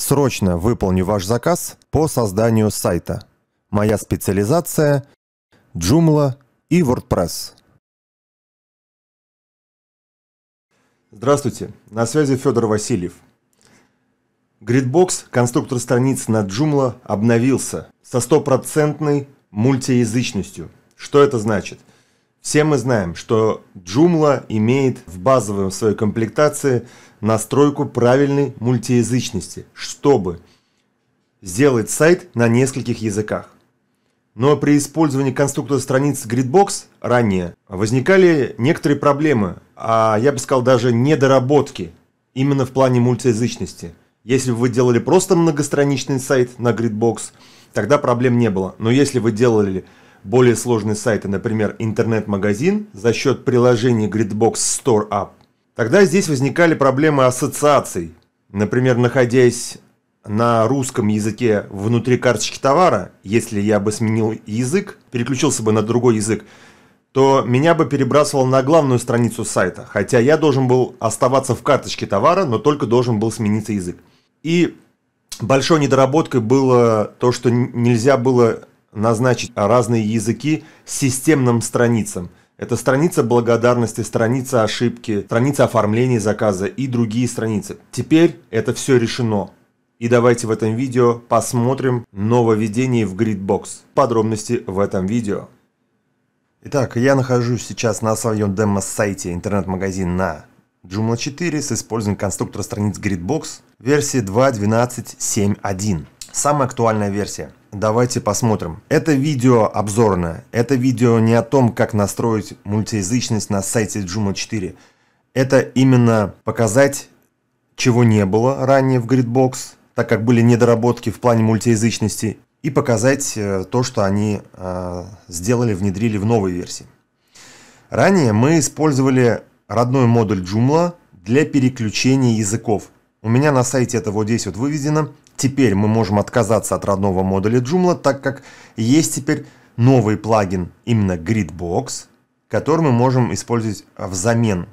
Срочно выполню ваш заказ по созданию сайта. Моя специализация – Joomla и WordPress. Здравствуйте, на связи Федор Васильев. Gridbox, конструктор страниц на Joomla, обновился со стопроцентной мультиязычностью. Что это значит – все мы знаем, что Joomla имеет в базовой своей комплектации настройку правильной мультиязычности, чтобы сделать сайт на нескольких языках. Но при использовании конструктора страниц Gridbox ранее возникали некоторые проблемы, а я бы сказал даже недоработки именно в плане мультиязычности. Если бы вы делали просто многостраничный сайт на Gridbox, тогда проблем не было. Но если вы делали более сложные сайты, например, интернет-магазин за счет приложения Gridbox Store App, тогда здесь возникали проблемы ассоциаций. Например, находясь на русском языке внутри карточки товара, если я бы сменил язык, переключился бы на другой язык, то меня бы перебрасывал на главную страницу сайта, хотя я должен был оставаться в карточке товара, но только должен был смениться язык. И большой недоработкой было то, что нельзя было назначить разные языки системным страницам. Это страница благодарности, страница ошибки, страница оформления заказа и другие страницы. Теперь это все решено. И давайте в этом видео посмотрим нововведение в Gridbox. Подробности в этом видео. Итак, я нахожусь сейчас на своем демо-сайте интернет магазин на Joomla 4 с использованием конструктора страниц Gridbox версии 2.12.7.1. Самая актуальная версия давайте посмотрим. Это видео обзорное. Это видео не о том, как настроить мультиязычность на сайте Joomla 4. Это именно показать, чего не было ранее в Gridbox, так как были недоработки в плане мультиязычности, и показать э, то, что они э, сделали, внедрили в новой версии. Ранее мы использовали родной модуль Joomla для переключения языков. У меня на сайте это вот здесь вот выведено. Теперь мы можем отказаться от родного модуля Joomla, так как есть теперь новый плагин, именно GridBox, который мы можем использовать взамен.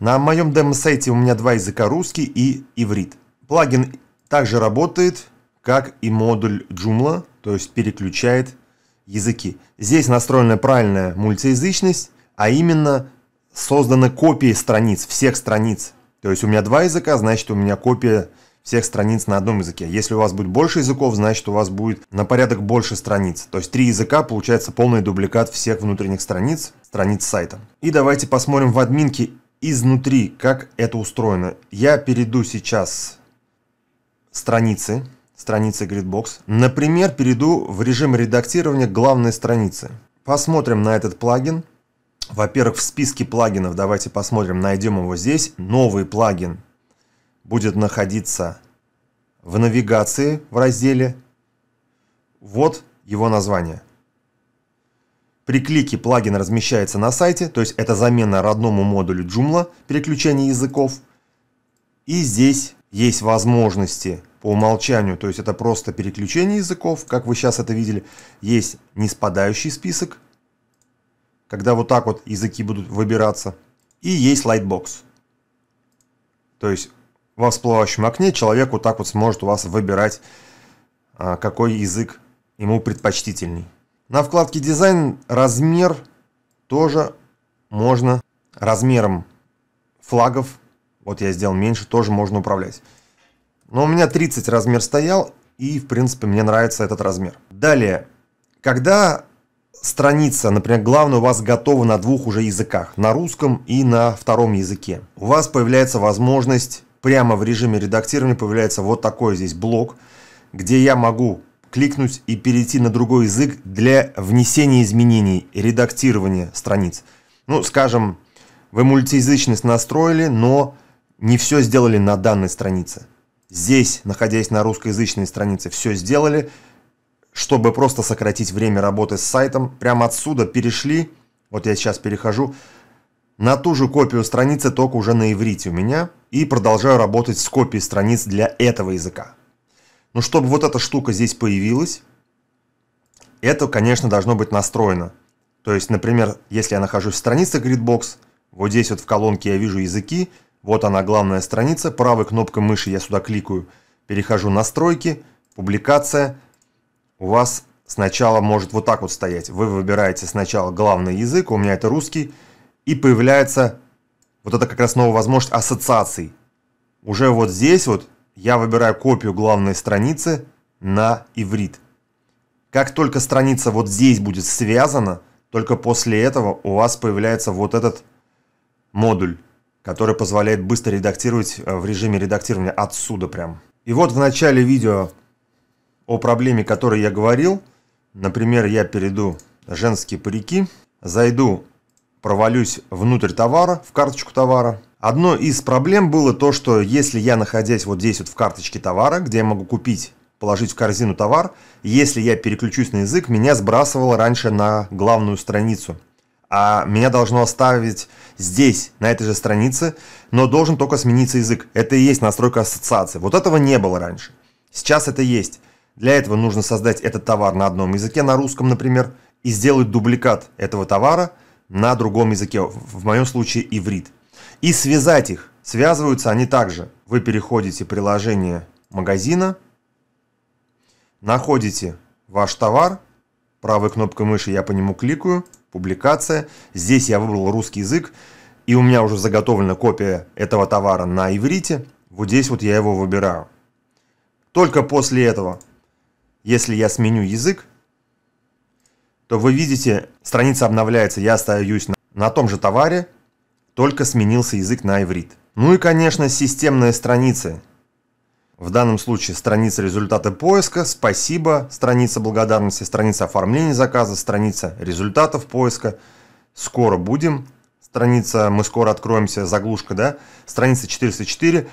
На моем демо-сайте у меня два языка русский и иврит. Плагин также работает, как и модуль Joomla, то есть переключает языки. Здесь настроена правильная мультиязычность, а именно созданы копии страниц, всех страниц. То есть у меня два языка, значит у меня копия всех страниц на одном языке. Если у вас будет больше языков, значит у вас будет на порядок больше страниц. То есть три языка получается полный дубликат всех внутренних страниц, страниц сайта. И давайте посмотрим в админке изнутри, как это устроено. Я перейду сейчас страницы, страницы Gridbox. Например, перейду в режим редактирования главной страницы. Посмотрим на этот плагин. Во-первых, в списке плагинов давайте посмотрим, найдем его здесь. Новый плагин будет находиться в навигации в разделе. Вот его название. При клике плагин размещается на сайте, то есть это замена родному модулю Joomla, переключение языков. И здесь есть возможности по умолчанию, то есть это просто переключение языков, как вы сейчас это видели. Есть неспадающий список, когда вот так вот языки будут выбираться. И есть Lightbox. То есть в всплывающем окне человек вот так вот сможет у вас выбирать, а, какой язык ему предпочтительней. На вкладке «Дизайн» размер тоже можно размером флагов, вот я сделал меньше, тоже можно управлять. Но у меня 30 размер стоял, и, в принципе, мне нравится этот размер. Далее, когда страница, например, главная у вас готова на двух уже языках, на русском и на втором языке, у вас появляется возможность прямо в режиме редактирования появляется вот такой здесь блок, где я могу кликнуть и перейти на другой язык для внесения изменений, редактирования страниц. Ну, скажем, вы мультиязычность настроили, но не все сделали на данной странице. Здесь, находясь на русскоязычной странице, все сделали, чтобы просто сократить время работы с сайтом. Прямо отсюда перешли, вот я сейчас перехожу, на ту же копию страницы, только уже на иврите у меня, и продолжаю работать с копией страниц для этого языка. Но чтобы вот эта штука здесь появилась, это, конечно, должно быть настроено. То есть, например, если я нахожусь в странице Gridbox, вот здесь вот в колонке я вижу языки, вот она главная страница, правой кнопкой мыши я сюда кликаю, перехожу настройки, публикация. У вас сначала может вот так вот стоять. Вы выбираете сначала главный язык, у меня это русский, и появляется вот это как раз новая возможность ассоциаций. Уже вот здесь вот я выбираю копию главной страницы на иврит. Как только страница вот здесь будет связана, только после этого у вас появляется вот этот модуль, который позволяет быстро редактировать э, в режиме редактирования отсюда прям. И вот в начале видео о проблеме, о которой я говорил, например, я перейду женские парики, зайду провалюсь внутрь товара, в карточку товара. Одно из проблем было то, что если я, находясь вот здесь вот в карточке товара, где я могу купить, положить в корзину товар, если я переключусь на язык, меня сбрасывало раньше на главную страницу. А меня должно оставить здесь, на этой же странице, но должен только смениться язык. Это и есть настройка ассоциации. Вот этого не было раньше. Сейчас это есть. Для этого нужно создать этот товар на одном языке, на русском, например, и сделать дубликат этого товара – на другом языке, в моем случае иврит, и связать их. Связываются они также. Вы переходите приложение магазина, находите ваш товар, правой кнопкой мыши я по нему кликаю, публикация. Здесь я выбрал русский язык, и у меня уже заготовлена копия этого товара на иврите. Вот здесь вот я его выбираю. Только после этого, если я сменю язык, то вы видите, страница обновляется, я остаюсь на, на том же товаре, только сменился язык на иврит. Ну и, конечно, системные страницы. В данном случае страница результата поиска, спасибо, страница благодарности, страница оформления заказа, страница результатов поиска, скоро будем, страница «Мы скоро откроемся», заглушка, да, страница 404.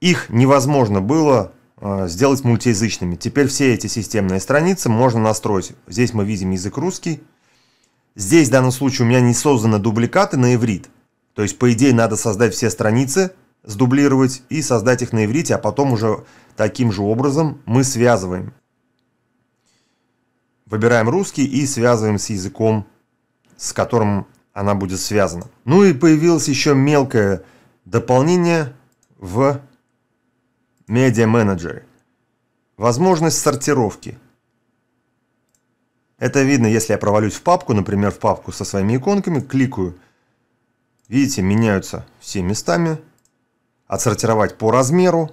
Их невозможно было Э, сделать мультиязычными. Теперь все эти системные страницы можно настроить. Здесь мы видим язык русский. Здесь в данном случае у меня не созданы дубликаты на иврит. То есть, по идее, надо создать все страницы, сдублировать и создать их на иврите, а потом уже таким же образом мы связываем. Выбираем русский и связываем с языком, с которым она будет связана. Ну и появилось еще мелкое дополнение в медиа-менеджеры, возможность сортировки. Это видно, если я провалюсь в папку, например, в папку со своими иконками, кликаю, видите, меняются все местами, отсортировать по размеру,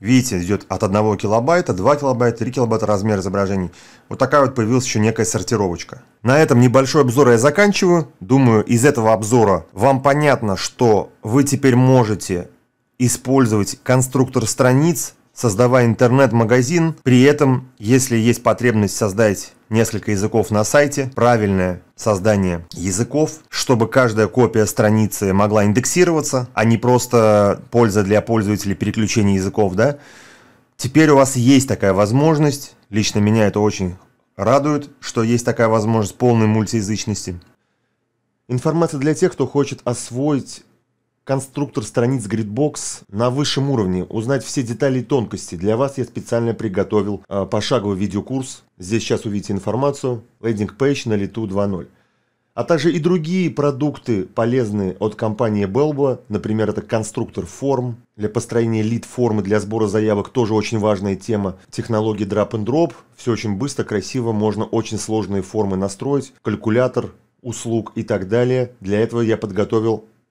Видите, идет от 1 килобайта, 2 килобайта, 3 килобайта размер изображений. Вот такая вот появилась еще некая сортировочка. На этом небольшой обзор я заканчиваю. Думаю, из этого обзора вам понятно, что вы теперь можете использовать конструктор страниц, создавая интернет-магазин, при этом, если есть потребность создать несколько языков на сайте, правильное создание языков, чтобы каждая копия страницы могла индексироваться, а не просто польза для пользователей переключения языков, да, Теперь у вас есть такая возможность, лично меня это очень радует, что есть такая возможность полной мультиязычности. Информация для тех, кто хочет освоить Конструктор страниц Gridbox на высшем уровне. Узнать все детали и тонкости. Для вас я специально приготовил э, пошаговый видеокурс. Здесь сейчас увидите информацию. Лендинг пейдж на лету 2.0. А также и другие продукты полезные от компании Belbo. Например, это конструктор форм для построения лид-формы для сбора заявок. Тоже очень важная тема. Технологии drop-and-drop. Все очень быстро, красиво. Можно очень сложные формы настроить. Калькулятор услуг и так далее. Для этого я подготовил